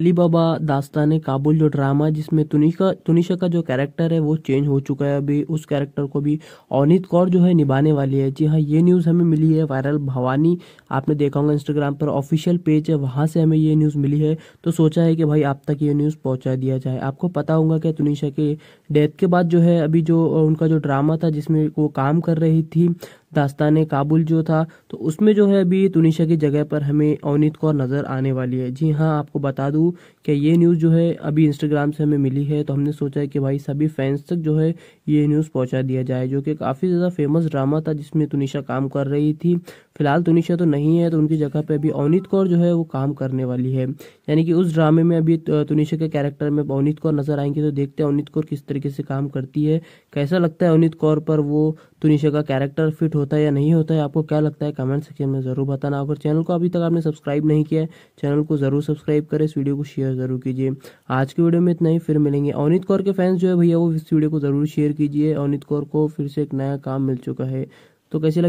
अली बाबा दास्तान काबुल जो ड्रामा जिसमें तुनिशा तुनिशा का जो कैरेक्टर है वो चेंज हो चुका है अभी उस कैरेक्टर को भी अवनीत कौर जो है निभाने वाली है जी हाँ ये न्यूज़ हमें मिली है वायरल भवानी आपने देखा होगा इंस्टाग्राम पर ऑफिशियल पेज है वहाँ से हमें ये न्यूज़ मिली है तो सोचा है कि भाई आप तक ये न्यूज़ पहुँचा दिया जाए आपको पता होगा कि तुनिशा के डेथ के बाद जो है अभी जो उनका जो ड्रामा था जिसमें वो काम कर रही थी दास्तान काबुल जो था तो उसमें जो है अभी तुनिशा की जगह पर हमें अवनीत कौर नज़र आने वाली है जी हाँ आपको बता दूँ कि ये न्यूज़ जो है अभी इंस्टाग्राम से हमें मिली है तो हमने सोचा है कि भाई सभी फैंस तक जो है ये न्यूज़ पहुँचा दिया जाए जो कि काफ़ी ज़्यादा फेमस ड्रामा था जिसमें तुनिशा काम कर रही थी फिलहाल तुनिशा तो, तो नहीं है तो उनकी जगह पे अभी अवनीत कौर जो है वो काम करने वाली है यानी कि उस ड्रामे में अभी तुनिशा के कैरेक्टर में अवनीत कौर नजर आएंगे तो देखते हैं अवनीत कौर किस तरीके से काम करती है कैसा लगता है अवनीत कौर पर वो तुनिशा का कैरेक्टर फिट होता है या नहीं होता है आपको क्या लगता है कमेंट सेक्शन में जरूर बताना अगर चैनल को अभी तक आपने सब्सक्राइब नहीं किया है चैनल को जरूर सब्सक्राइब करें इस वीडियो को शेयर जरूर कीजिए आज की वीडियो में इतना ही फिर मिलेंगे अवनीत कौर के फैंस जो है भैया वो इस वीडियो को जरूर शेयर कीजिए अवनीत कौर को फिर से एक नया काम मिल चुका है तो कैसे लगी